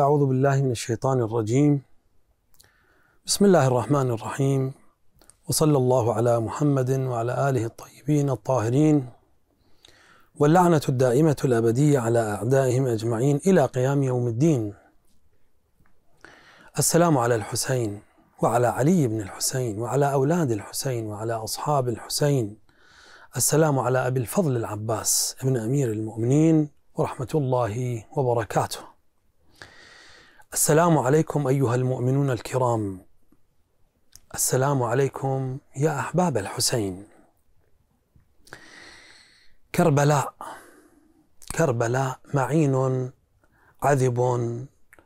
أعوذ بالله من الشيطان الرجيم بسم الله الرحمن الرحيم وصلى الله على محمد وعلى آله الطيبين الطاهرين واللعنة الدائمة الأبدية على أعدائهم أجمعين إلى قيام يوم الدين السلام على الحسين وعلى علي بن الحسين وعلى أولاد الحسين وعلى أصحاب الحسين السلام على أبي الفضل العباس ابن أمير المؤمنين ورحمة الله وبركاته السلام عليكم ايها المؤمنون الكرام السلام عليكم يا احباب الحسين كربلاء كربلاء معين عذب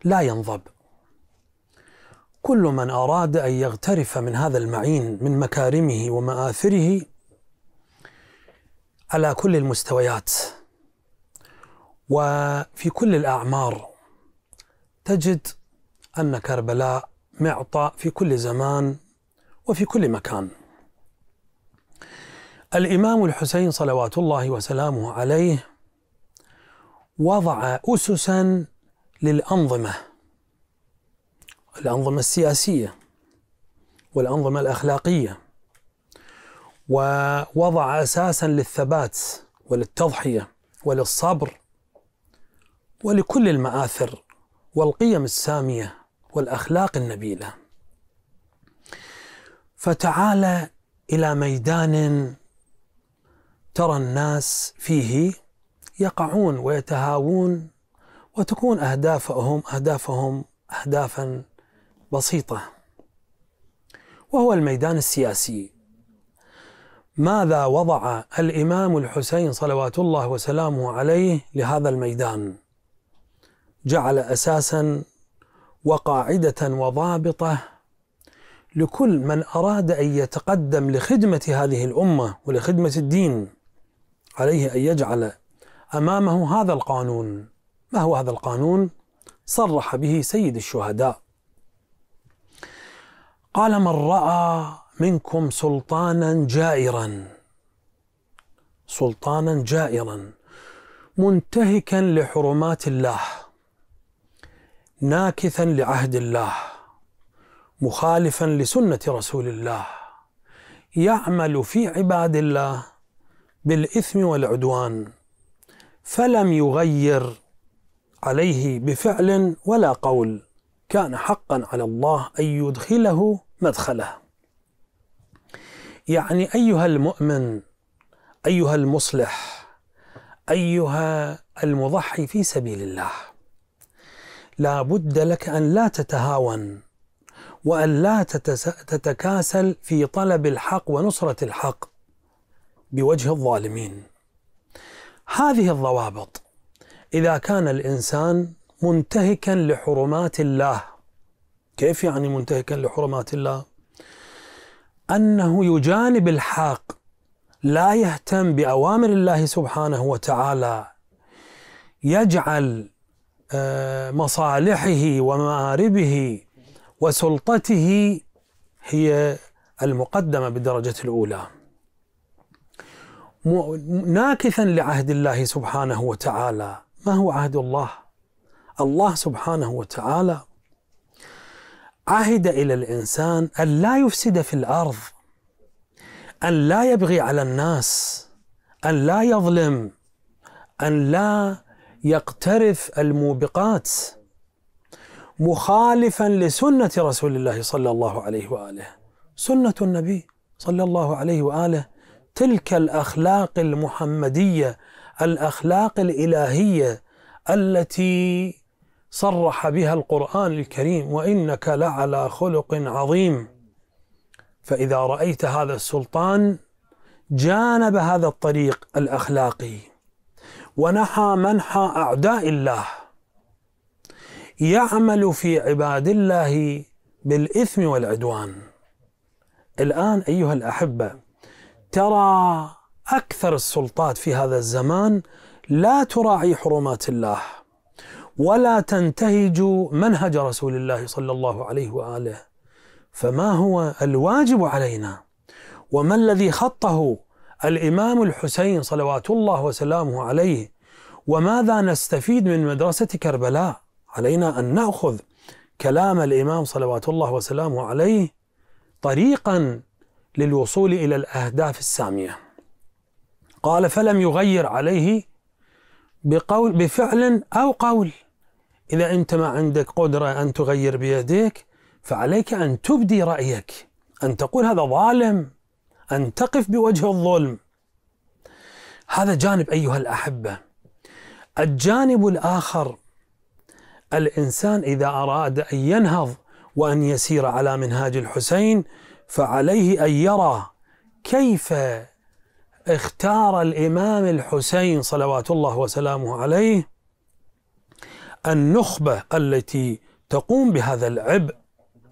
لا ينضب كل من اراد ان يغترف من هذا المعين من مكارمه وماثره على كل المستويات وفي كل الاعمار تجد أن كربلاء معطى في كل زمان وفي كل مكان الإمام الحسين صلوات الله وسلامه عليه وضع أسسا للأنظمة الأنظمة السياسية والأنظمة الأخلاقية ووضع أساسا للثبات وللتضحية وللصبر ولكل المآثر والقيم الساميه والاخلاق النبيله فتعال الى ميدان ترى الناس فيه يقعون ويتهاوون وتكون اهدافهم اهدافهم اهدافا بسيطه وهو الميدان السياسي ماذا وضع الامام الحسين صلوات الله وسلامه عليه لهذا الميدان جعل اساسا وقاعده وضابطه لكل من اراد ان يتقدم لخدمه هذه الامه ولخدمه الدين عليه ان يجعل امامه هذا القانون ما هو هذا القانون صرح به سيد الشهداء قال من راى منكم سلطانا جائرا سلطانا جائرا منتهكا لحرمات الله ناكثا لعهد الله مخالفا لسنه رسول الله يعمل في عباد الله بالاثم والعدوان فلم يغير عليه بفعل ولا قول كان حقا على الله ان يدخله مدخله يعني ايها المؤمن ايها المصلح ايها المضحي في سبيل الله لا بد لك أن لا تتهاون وأن لا تتكاسل في طلب الحق ونصرة الحق بوجه الظالمين هذه الضوابط إذا كان الإنسان منتهكا لحرمات الله كيف يعني منتهكا لحرمات الله أنه يجانب الحق لا يهتم بأوامر الله سبحانه وتعالى يجعل آه، مصالحه ومآربه وسلطته هي المقدمة بالدرجة الأولى ناكثا لعهد الله سبحانه وتعالى ما هو عهد الله الله سبحانه وتعالى عهد إلى الإنسان أن لا يفسد في الأرض أن لا يبغي على الناس أن لا يظلم أن لا يقترف الموبقات مخالفا لسنة رسول الله صلى الله عليه وآله سنة النبي صلى الله عليه وآله تلك الأخلاق المحمدية الأخلاق الإلهية التي صرح بها القرآن الكريم وإنك لعلى خلق عظيم فإذا رأيت هذا السلطان جانب هذا الطريق الأخلاقي ونحى منحى أعداء الله يعمل في عباد الله بالإثم والعدوان الآن أيها الأحبة ترى أكثر السلطات في هذا الزمان لا تراعي حرمات الله ولا تنتهج منهج رسول الله صلى الله عليه واله فما هو الواجب علينا وما الذي خطه الإمام الحسين صلوات الله وسلامه عليه وماذا نستفيد من مدرسة كربلاء علينا أن نأخذ كلام الإمام صلوات الله وسلامه عليه طريقا للوصول إلى الأهداف السامية قال فلم يغير عليه بقول بفعل أو قول إذا أنت ما عندك قدرة أن تغير بيديك فعليك أن تبدي رأيك أن تقول هذا ظالم أن تقف بوجه الظلم هذا جانب أيها الأحبة الجانب الآخر الإنسان إذا أراد أن ينهض وأن يسير على منهاج الحسين فعليه أن يرى كيف اختار الإمام الحسين صلوات الله وسلامه عليه النخبة التي تقوم بهذا العبء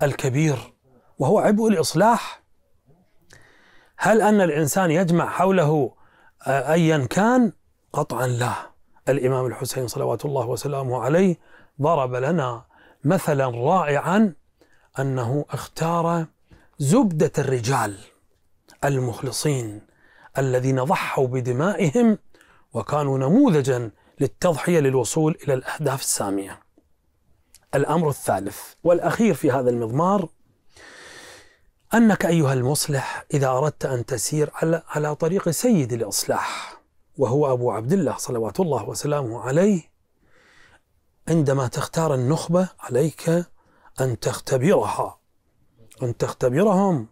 الكبير وهو عبء الإصلاح هل أن الإنسان يجمع حوله آه، أيا كان قطعا لا الإمام الحسين صلوات الله وسلامه عليه ضرب لنا مثلا رائعا أنه اختار زبدة الرجال المخلصين الذين ضحوا بدمائهم وكانوا نموذجا للتضحية للوصول إلى الأهداف السامية الأمر الثالث والأخير في هذا المضمار أنك أيها المصلح إذا أردت أن تسير على, على طريق سيد الإصلاح وهو أبو عبد الله صلوات الله وسلامه عليه عندما تختار النخبة عليك أن تختبرها أن تختبرهم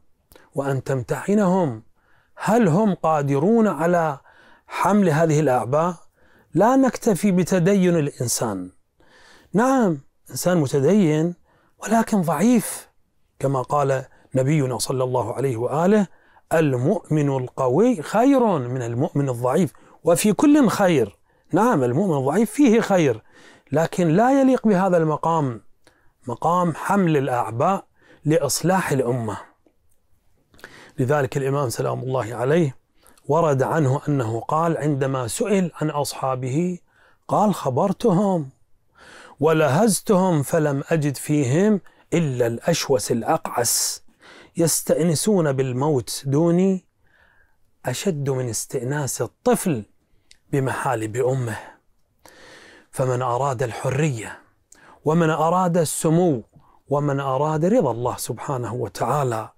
وأن تمتحنهم هل هم قادرون على حمل هذه الأعباء لا نكتفي بتدين الإنسان نعم إنسان متدين ولكن ضعيف كما قال نبينا صلى الله عليه واله المؤمن القوي خير من المؤمن الضعيف وفي كل خير نعم المؤمن الضعيف فيه خير لكن لا يليق بهذا المقام مقام حمل الاعباء لاصلاح الامه لذلك الامام سلام الله عليه ورد عنه انه قال عندما سئل عن اصحابه قال خبرتهم ولهزتهم فلم اجد فيهم الا الاشوس الاقعس يستأنسون بالموت دوني أشد من استئناس الطفل بمحالب أمه فمن أراد الحرية ومن أراد السمو ومن أراد رضا الله سبحانه وتعالى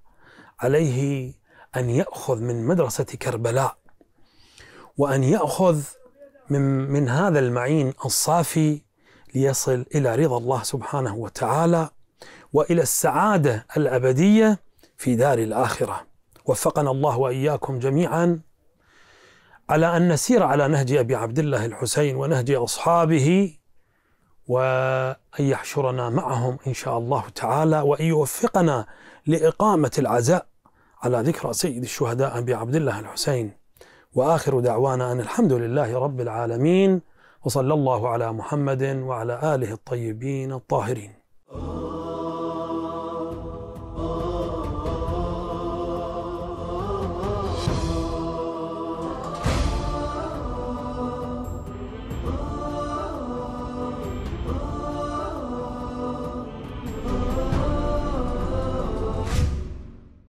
عليه أن يأخذ من مدرسة كربلاء وأن يأخذ من من هذا المعين الصافي ليصل إلى رضا الله سبحانه وتعالى وإلى السعادة الأبدية في دار الآخرة وفقنا الله وإياكم جميعا على أن نسير على نهج أبي عبد الله الحسين ونهج أصحابه وأن يحشرنا معهم إن شاء الله تعالى وأن يوفقنا لإقامة العزاء على ذكرى سيد الشهداء أبي عبد الله الحسين وآخر دعوانا أن الحمد لله رب العالمين وصلى الله على محمد وعلى آله الطيبين الطاهرين